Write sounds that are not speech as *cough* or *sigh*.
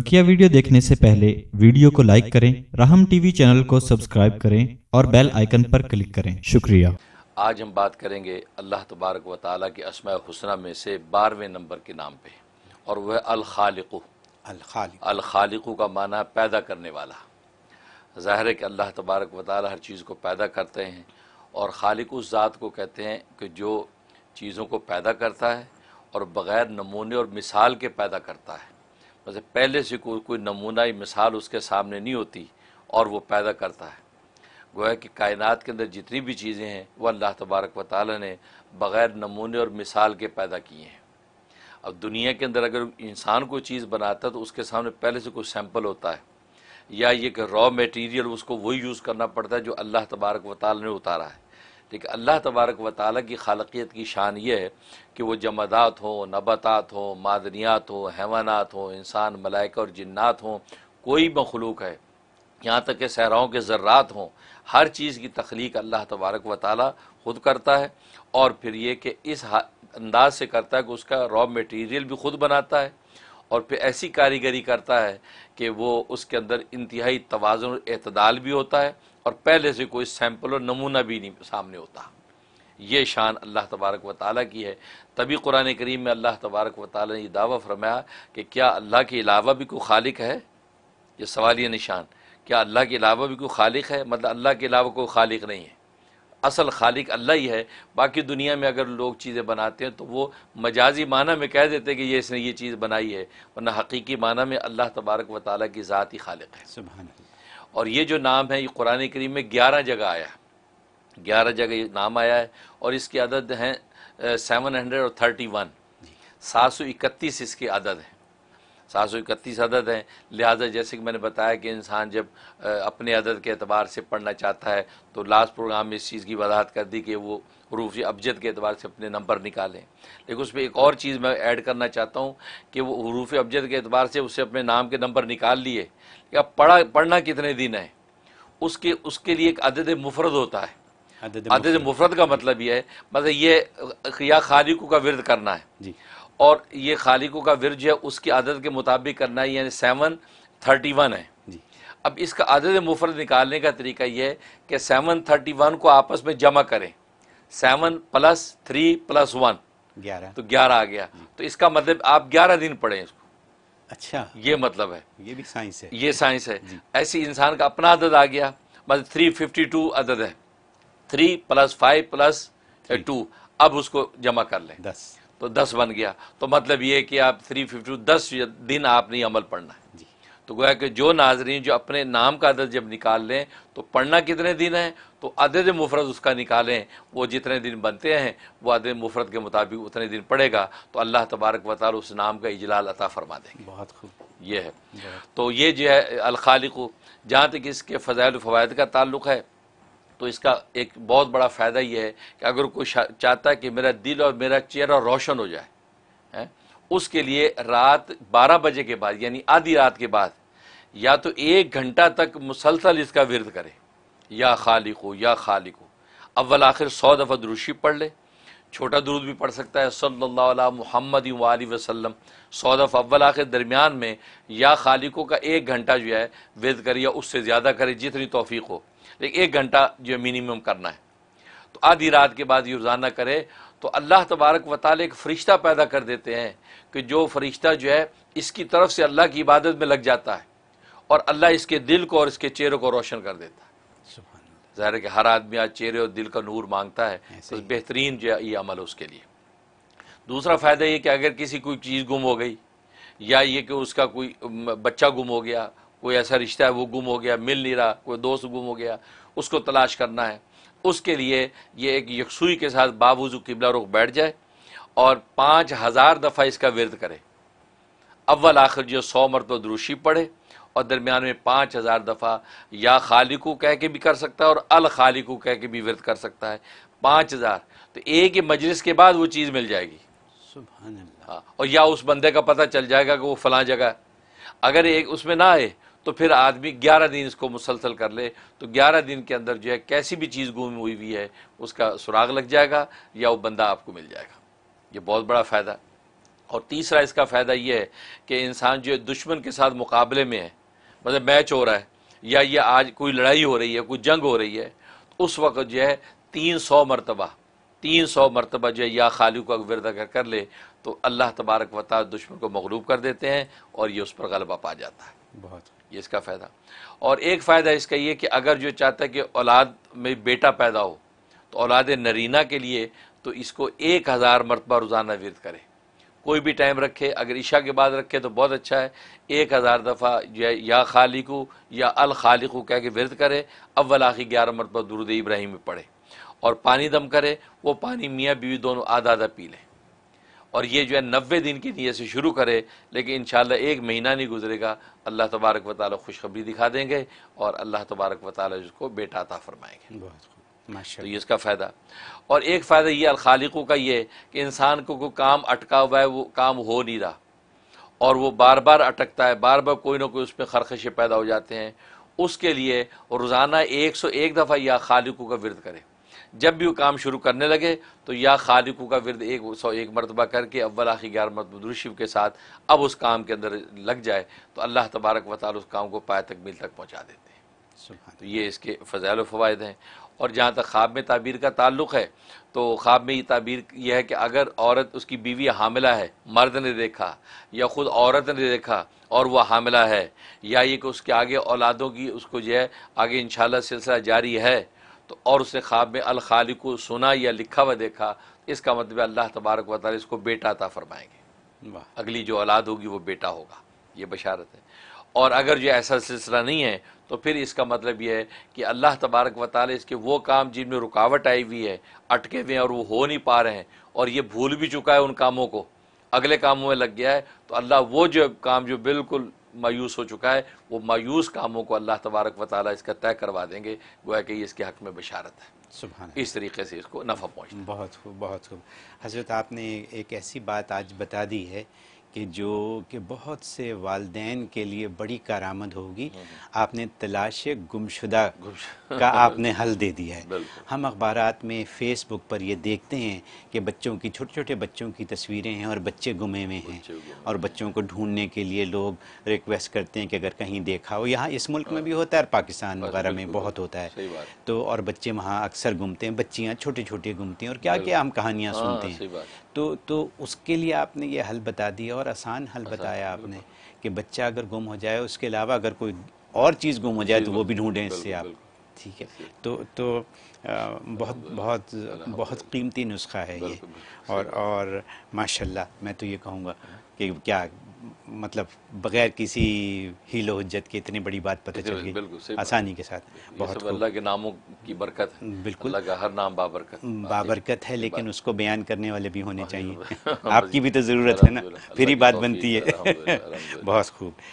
बकिया वीडियो देखने से पहले वीडियो को लाइक करें राहम टीवी चैनल को सब्सक्राइब करें और बेल आइकन पर क्लिक करें शुक्रिया आज हम बात करेंगे अल्लाह तबारक व ताली के असमा हुसना में से बारहवें नंबर के नाम पे और वह अलखालिकु अलखालिकु का माना पैदा करने वाला ज़ाहिर है कि अल्लाह तबारक व ताली हर चीज़ को पैदा करते हैं और खालिक उस ज़ात को कहते हैं कि जो चीज़ों को पैदा करता है और बग़ैर नमूने और मिसाल के पैदा करता है वैसे पहले से को, कोई ही मिसाल उसके सामने नहीं होती और वो पैदा करता है गोया कि कायनात के अंदर जितनी भी चीज़ें हैं वह अल्लाह तबारक व ताली ने बग़ैर नमूने और मिसाल के पैदा किए हैं अब दुनिया के अंदर अगर इंसान कोई चीज़ बनाता है तो उसके सामने पहले से कोई सैम्पल होता है या ये कि रॉ मटेरियल उसको वही यूज़ करना पड़ता है जो अल्लाह तबारक व ताली ने उतारा है लेकिन अल्लाह तबारक व ताली की खालकियत की शान ये है कि वह जमादात हों नबात हों मादनियात हों हैवानात हों इंसान मलाइक और जन्नात हों कोई मखलूक है यहाँ तक कि सहराओं के ज़र्रात हों हर चीज़ की तख्लीक अल्लाह तबारक व ताली खुद करता है और फिर ये कि इस अंदाज से करता है कि उसका रॉ मटीरियल भी खुद बनाता है और फिर ऐसी कारीगरी करता है कि वो उसके अंदर इंतहाई और अतदाल भी होता है और पहले से कोई सैम्पल और नमूना भी नहीं सामने होता ये शान अल्लाह तबारक व ताली की है तभी कुरान करीम में अल्लाह तबारक व ताली ने यह दावा फरमाया कि क्या अल्लाह के अलावा भी कोई खालिक है ये सवालिया निशान क्या अल्लाह के अलावा भी कोई खालिक है मतलब अल्लाह के अलावा कोई खालिक नहीं है असल खालिक अल्लाह ही है बाकी दुनिया में अगर लोग चीज़ें बनाते हैं तो वो मजाजी माना में कह देते हैं कि ये इसने ये चीज़ बनाई है वरना हकीकी माना में अल्लाह तबारक व ताली की ज़ात ही खालिक है और ये जो नाम है ये कुरान करीम में ग्यारह जगह आया है ग्यारह जगह ये नाम आया है और इसके अदद हैं सेवन हंड्रेड और थर्टी वन सात सौ इकतीस इसके अदद हैं सात सौ इकतीस अदद हैं लिहाजा जैसे कि मैंने बताया कि इंसान जब अपने अदद के अतबार से पढ़ना चाहता है तो लास्ट प्रोग्राम में इस चीज़ की वजाहत कर दी कि वो हरूफ अबजद के अतबार से अपने नंबर निकालें लेकिन उस पर एक और चीज़ मैं ऐड करना चाहता हूँ कि वो हरूफ अबजद के अतबार से उससे अपने नाम के नंबर निकाल लिए अब पढ़ा पढ़ना कितने दिन है उसके उसके लिए एक अदद मुफरद होता है अदद मुफरद का मतलब यह है मतलब ये या खालिकों का विरद करना है जी और ये खालिको का विरज है उसकी आदत के मुताबिक करना है यानी सेवन थर्टी वन है अब इसका आदत मुफरत निकालने का तरीका यह है कि सेवन थर्टी वन को आपस में जमा करें seven plus three plus one ग्यारह तो ग्यारह आ गया तो इसका मतलब आप ग्यारह दिन पढ़े इसको अच्छा ये मतलब है ये भी साइंस है ये साइंस है ऐसे इंसान का अपना आदत आ गया मतलब थ्री फिफ्टी टू अदद है three plus five plus two अब उसको जमा कर लें दस तो दस बन गया तो मतलब ये कि आप थ्री फिफ्टी दस दिन आपने अमल पढ़ना है जी तो गोया कि जो नाजरीन जो अपने नाम का अदद जब निकाल लें तो पढ़ना कितने दिन है तो अदद मुफरत उसका निकालें वो जितने दिन बनते हैं वो अदद मुफरत के मुताबिक उतने दिन पड़ेगा तो अल्लाह तबारक वाल उस नाम का इजलाल अता फरमा देंगे बहुत खूब ये है तो ये जो है अलखालिक जहाँ तक इसके फ़जाइल फ़वाद का ताल्लुक़ है तो इसका एक बहुत बड़ा फ़ायदा ये है कि अगर कोई चाहता है कि मेरा दिल और मेरा चेहरा रोशन हो जाए है? उसके लिए रात 12 बजे के बाद यानी आधी रात के बाद या तो एक घंटा तक मुसलसल इसका विरद करे या खालिक हो या खालिक हो अव्वल आखिर सौ दफ़ा दुरुशी पढ़ ले छोटा दुरूद भी पढ़ सकता है सल्ला महमद वसलम सौ दफ़ा अव्वल आखिर दरमियान में या खालिकों का एक घंटा जो है विरद करे या उससे ज़्यादा करे जितनी तोफ़ी हो लेकिन एक घंटा जो मिनिमम करना है तो आधी रात के बाद ये रोज़ाना करे तो अल्लाह तबारक व एक फ़रिश्ता पैदा कर देते हैं कि जो फ़रिश्ता जो है इसकी तरफ से अल्लाह की इबादत में लग जाता है और अल्लाह इसके दिल को और इसके चेहरे को रोशन कर देता है ज़ाहिर है कि हर आदमी आज चेहरे और दिल का नूर मांगता है तो बेहतरीन जो है ये अमल है उसके लिए दूसरा फ़ायदा ये कि अगर किसी कोई चीज़ गुम हो गई या ये कि उसका कोई बच्चा गुम हो गया कोई ऐसा रिश्ता है वो गुम हो गया मिल नहीं रहा कोई दोस्त गुम हो गया उसको तलाश करना है उसके लिए ये एक यकसुई के साथ बावजू किबला रुख बैठ जाए और पाँच हज़ार दफ़ा इसका विरद करे अव्वल आखिर जो सौ मरतब दुरुशी पढ़े और दरमियान में पाँच हज़ार दफ़ा या खालिकू कह के भी कर सकता है और अल खालिकू कह के भी विरद कर सकता है पाँच हज़ार तो एक ही मजलिस के बाद वो चीज़ मिल जाएगी सुबह हाँ, और या उस बंदे का पता चल जाएगा कि वो फलां जगह अगर एक उसमें ना आए तो फिर आदमी ग्यारह दिन इसको मुसलसल कर ले तो ग्यारह दिन के अंदर जो है कैसी भी चीज़ गुम हुई हुई है उसका सुराग लग जाएगा या वो बंदा आपको मिल जाएगा ये बहुत बड़ा फ़ायदा और तीसरा इसका फ़ायदा ये है कि इंसान जो है दुश्मन के साथ मुकाबले में है मतलब मैच हो रहा है या ये आज कोई लड़ाई हो रही है कोई जंग हो रही है तो उस वक्त जो है तीन सौ मरतबा तीन सौ मरतबा जो है या खालू को विरद अगर कर ले तो अल्लाह तबारक वता दुश्मन को मगलूब कर देते हैं और ये उस पर गलबा पा जाता है बहुत ये इसका फ़ायदा और एक फ़ायदा इसका ये कि अगर जो चाहता है कि औलाद में बेटा पैदा हो तो औलाद नरीना के लिए तो इसको एक हज़ार मरतबा रोज़ाना विरद करे कोई भी टाइम रखे अगर ईशा के बाद रखे तो बहुत अच्छा है एक हज़ार दफ़ा या खालिकू या अल खालिकू कह के विरद करे अव्वल आखिर ग्यारह मरतबा दुरुद इब्राहिम में पढ़े और पानी दम करे वो पानी मियाँ बीवी दोनों आधा आधा पी लें और ये जो है नबे दिन की नीयत से शुरू करे लेकिन इन शाला एक महीना नहीं गुजरेगा अल्लाह तबारक व खुशखबरी दिखा देंगे और अल्लाह तबारक वाली उसको बेटा अता फरमाएंगे तो ये इसका फ़ायदा और एक फ़ायदा ये अलखालिकों का ये कि इंसान को कोई काम अटका हुआ है वो काम हो नहीं रहा और वो बार बार अटकता है बार बार कोई ना कोई उसमें खरखशे पैदा हो जाते हैं उसके लिए रोज़ाना एक सौ एक दफ़ा यह खालिकों का विरद करें जब भी वो काम शुरू करने लगे तो या खालिकू का विरद एक सौ एक मरतबा करके अव्वल आखिर ग्यारह मरतबरशिव के साथ अब उस काम के अंदर लग जाए तो अल्लाह तबारक वाल उस काम को पाए तकमील तक पहुँचा देते हैं तो ये इसके फ़जायल फ़वाद हैं और जहाँ तक ख्वाब में ताबीर का ताल्लुक़ है तो ख्वाब में ये ताबीर यह है कि अगर औरत उसकी बीवी हामिला है मर्द ने देखा या ख़ुद औरत ने देखा और वह हामिला है या ये कि उसके आगे औलादों की उसको जो है आगे इन सिलसिला जारी है तो और उसने ख्वाब में अल खालिक को सुना या लिखा हुआ देखा तो इसका मतलब अल्लाह तबारक वाली इसको बेटा था फरमाएंगे अगली जो औलाद होगी वो बेटा होगा ये बशारत है और अगर जो ऐसा सिलसिला नहीं है तो फिर इसका मतलब यह है कि अल्लाह तबारक व इसके वो काम जिनमें रुकावट आई हुई है अटके हुए हैं और वो हो नहीं पा रहे हैं और ये भूल भी चुका है उन कामों को अगले कामों में लग गया है तो अल्लाह वो जो काम जो बिल्कुल मायूस हो चुका है वो मायूस कामों को अल्लाह तबारक व इसका तय करवा देंगे गोया कि ये इसके हक़ में बशारत है सुबह इस तरीके से इसको नफ़ा पहुँच बहुत खूब बहुत खूब हजरत आपने एक ऐसी बात आज बता दी है कि जो कि बहुत से वालदेन के लिए बड़ी कारामद होगी हम्म, हम्म। आपने तलाश गुमशुदा का आपने हल दे दिया है हम अखबार में फेसबुक पर ये देखते हैं कि बच्चों की छोटे छोटे बच्चों की तस्वीरें हैं और बच्चे गुमे हुए हैं और बच्चों को ढूंढने के लिए लोग रिक्वेस्ट करते हैं कि अगर कहीं देखा हो यहाँ इस मुल्क में भी होता है और पाकिस्तान हाँ, वगैरह में बहुत होता है तो और बच्चे वहाँ अक्सर घूमते हैं बच्चियाँ छोटे छोटे घूमती हैं और क्या क्या हम कहानियाँ हाँ, सुनते हैं तो तो उसके लिए आपने ये हल बता दिया और आसान हल बताया आपने कि बच्चा अगर गुम हो जाए उसके अलावा अगर कोई और चीज़ गुम हो जाए तो वो भी ढूंढें इससे आप ठीक है तो तो बहुत बहुत बहुत कीमती नुस्खा है ये और और माशाल्लाह मैं तो ये कहूँगा हाँ। कि क्या मतलब बगैर किसी हीलो हजत के इतनी बड़ी बात पता चल गई आसानी के साथ बहुत अल्लाह के नामों की बरकत है बिल्कुल हर नाम बाबरकत हम्म, बाबरकत है लेकिन उसको बयान करने वाले भी होने चाहिए *laughs* आपकी भी तो ज़रूरत है ना फिर ही बात बनती है *laughs* बहुत खूब